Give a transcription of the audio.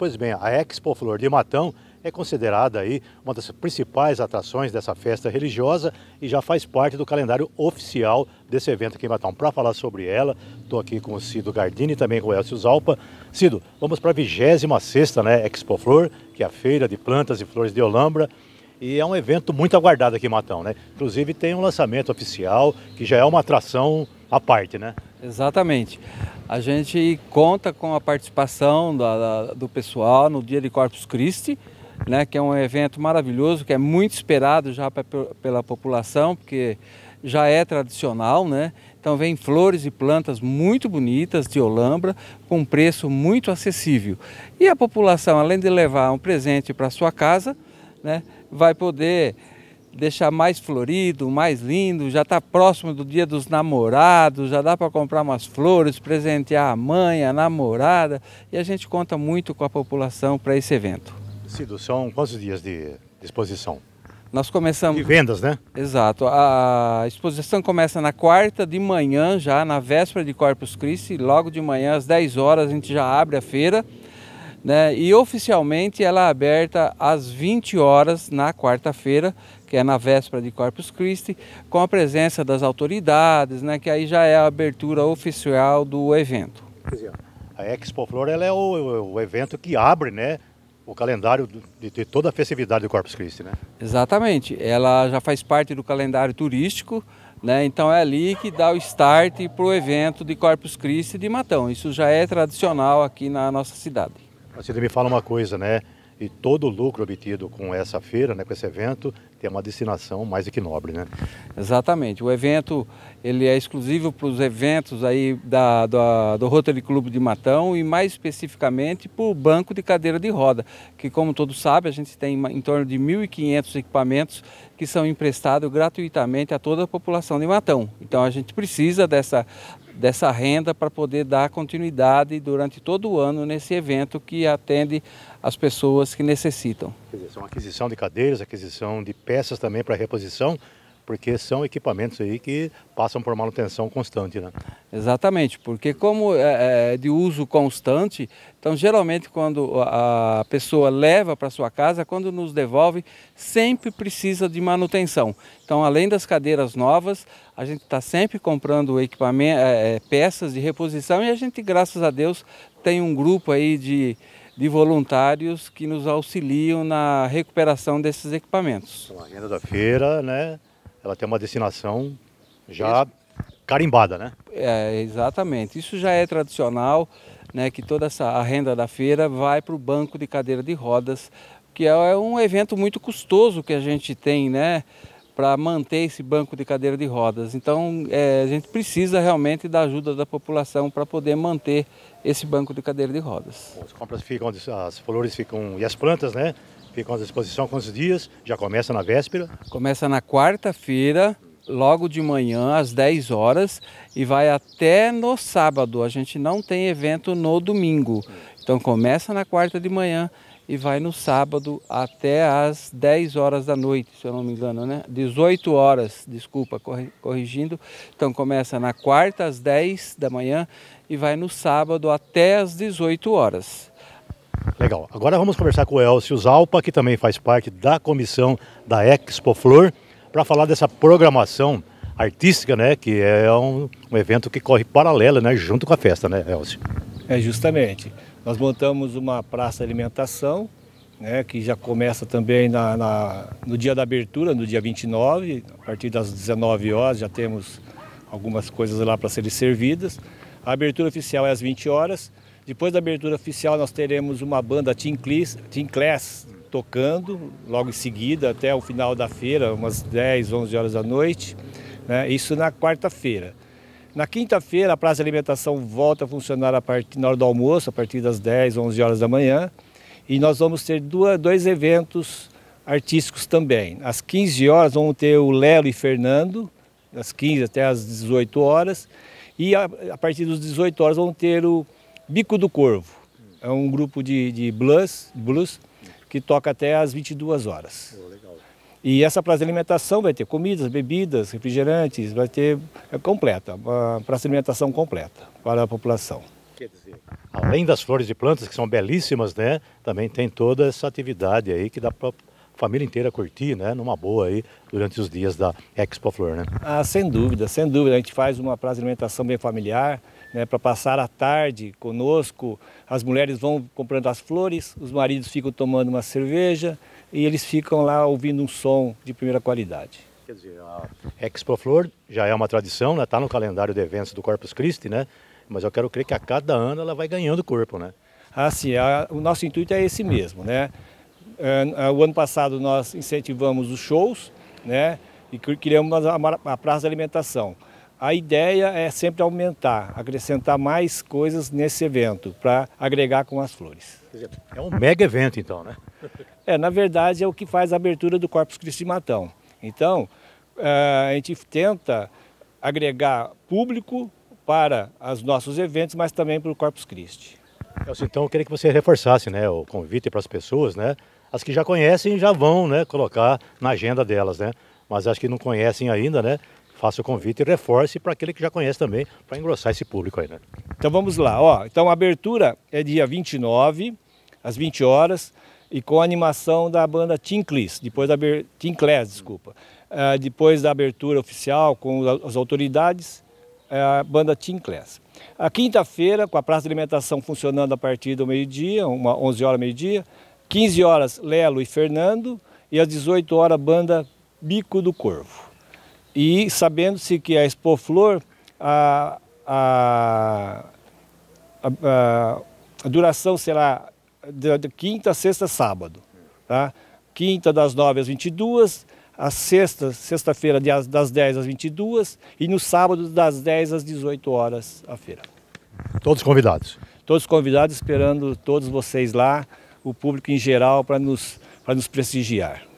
Pois bem, a Expo Flor de Matão é considerada aí uma das principais atrações dessa festa religiosa e já faz parte do calendário oficial desse evento aqui em Matão. Para falar sobre ela, estou aqui com o Cido Gardini e também com o Elcio Zalpa. Cido, vamos para a 26 né, Expo Flor, que é a feira de plantas e flores de Olambra. E é um evento muito aguardado aqui em Matão, né? Inclusive tem um lançamento oficial, que já é uma atração à parte, né? Exatamente. A gente conta com a participação da, da, do pessoal no Dia de Corpus Christi, né, que é um evento maravilhoso, que é muito esperado já pra, pela população, porque já é tradicional, né? Então vem flores e plantas muito bonitas de Olambra, com um preço muito acessível. E a população, além de levar um presente para sua casa, né, vai poder deixar mais florido, mais lindo. Já está próximo do dia dos namorados, já dá para comprar umas flores, presentear a mãe, a namorada. E a gente conta muito com a população para esse evento. Cido, são quantos dias de exposição? Nós começamos. De vendas, né? Exato. A exposição começa na quarta de manhã, já na véspera de Corpus Christi. Logo de manhã, às 10 horas, a gente já abre a feira. Né? E oficialmente ela é aberta às 20 horas na quarta-feira, que é na véspera de Corpus Christi, com a presença das autoridades, né? que aí já é a abertura oficial do evento. A Expo Flor ela é o, o evento que abre, né? o calendário de, de, toda a festividade do Corpus Christi, né? Exatamente. Ela já faz parte do calendário turístico, né? Então é ali que dá o start para o evento de Corpus Christi de Matão. Isso já é tradicional aqui na nossa cidade. Você me fala uma coisa, né? E todo o lucro obtido com essa feira, né, com esse evento, tem uma destinação mais do que nobre, né? Exatamente. O evento ele é exclusivo para os eventos aí da, da, do Rotary Clube de Matão e mais especificamente para o banco de cadeira de roda, que como todos sabem, a gente tem em torno de 1.500 equipamentos que são emprestados gratuitamente a toda a população de Matão. Então a gente precisa dessa dessa renda para poder dar continuidade durante todo o ano nesse evento que atende as pessoas que necessitam. Quer dizer, são aquisição de cadeiras, aquisição de peças também para reposição, porque são equipamentos aí que passam por manutenção constante, né? Exatamente, porque como é, é de uso constante, então geralmente quando a pessoa leva para sua casa, quando nos devolve, sempre precisa de manutenção. Então, além das cadeiras novas, a gente está sempre comprando equipamento, é, é, peças de reposição e a gente, graças a Deus, tem um grupo aí de de voluntários que nos auxiliam na recuperação desses equipamentos. Então, a renda da feira, né, ela tem uma destinação já carimbada, né? É, exatamente. Isso já é tradicional, né, que toda essa a renda da feira vai para o banco de cadeira de rodas, que é, é um evento muito custoso que a gente tem, né? para manter esse banco de cadeira de rodas. Então, é, a gente precisa realmente da ajuda da população para poder manter esse banco de cadeira de rodas. As compras ficam, as flores ficam e as plantas, né? Ficam à disposição quantos dias? Já começa na véspera? Começa na quarta-feira, logo de manhã, às 10 horas, e vai até no sábado. A gente não tem evento no domingo. Então começa na quarta de manhã e vai no sábado até às 10 horas da noite, se eu não me engano, né? 18 horas, desculpa, corrigindo. Então começa na quarta às 10 da manhã e vai no sábado até às 18 horas. Legal. Agora vamos conversar com o Elcio Zalpa, que também faz parte da comissão da Expo Flor, para falar dessa programação artística, né? Que é um, um evento que corre paralela, né? Junto com a festa, né, Elcio? É, justamente. Nós montamos uma praça alimentação, né, que já começa também na, na, no dia da abertura, no dia 29, a partir das 19 horas já temos algumas coisas lá para serem servidas. A abertura oficial é às 20 horas. Depois da abertura oficial nós teremos uma banda Team Class, Team Class tocando logo em seguida até o final da feira, umas 10, 11 horas da noite. Né, isso na quarta-feira. Na quinta-feira, a Praça de Alimentação volta a funcionar a partir, na hora do almoço, a partir das 10, 11 horas da manhã. E nós vamos ter duas, dois eventos artísticos também. Às 15 horas vamos ter o Lelo e Fernando, das 15 até às 18 horas. E a, a partir das 18 horas vamos ter o Bico do Corvo. É um grupo de, de blues, blues que toca até às 22 horas. Oh, legal. E essa praça de alimentação vai ter comidas, bebidas, refrigerantes, vai ter é completa, uma praça de alimentação completa para a população. Quer dizer, além das flores e plantas, que são belíssimas, né? Também tem toda essa atividade aí que dá para família inteira curtir, né, numa boa aí, durante os dias da Expo Flor, né? Ah, sem dúvida, sem dúvida. A gente faz uma praça de alimentação bem familiar, né, para passar a tarde conosco. As mulheres vão comprando as flores, os maridos ficam tomando uma cerveja, e eles ficam lá ouvindo um som de primeira qualidade. Quer dizer, a Expo Flor já é uma tradição, está né? Tá no calendário de eventos do Corpus Christi, né? mas eu quero crer que a cada ano ela vai ganhando corpo, né? Ah, sim, a, o nosso intuito é esse mesmo, né? É, é, o ano passado nós incentivamos os shows, né? E criamos a, a Praça de Alimentação. A ideia é sempre aumentar, acrescentar mais coisas nesse evento para agregar com as flores. É um mega evento então, né? É, na verdade é o que faz a abertura do Corpus Christi Matão. Então, eh, a gente tenta agregar público para os nossos eventos, mas também para o Corpus Christi. Então, eu queria que você reforçasse né, o convite para as pessoas, né? As que já conhecem já vão né, colocar na agenda delas, né? Mas as que não conhecem ainda, né? faça o convite e reforce para aquele que já conhece também, para engrossar esse público aí, né? Então vamos lá, ó. Então a abertura é dia 29, às 20 horas, e com a animação da banda Tinclis, depois da aber... desculpa. Uh, depois da abertura oficial com as autoridades, é a banda Tincles. A quinta-feira, com a praça de alimentação funcionando a partir do meio-dia, 11 horas, meio-dia, 15 horas, Lelo e Fernando, e às 18 horas, banda Bico do Corvo. E sabendo-se que a Expoflor, a, a, a, a duração será de, quinta, sexta, sábado. Tá? Quinta das 9 às 22, às sexta, sexta-feira das 10 às 22 e no sábado das 10 às 18 horas a feira. Todos convidados. Todos convidados, esperando todos vocês lá, o público em geral, para nos, nos prestigiar.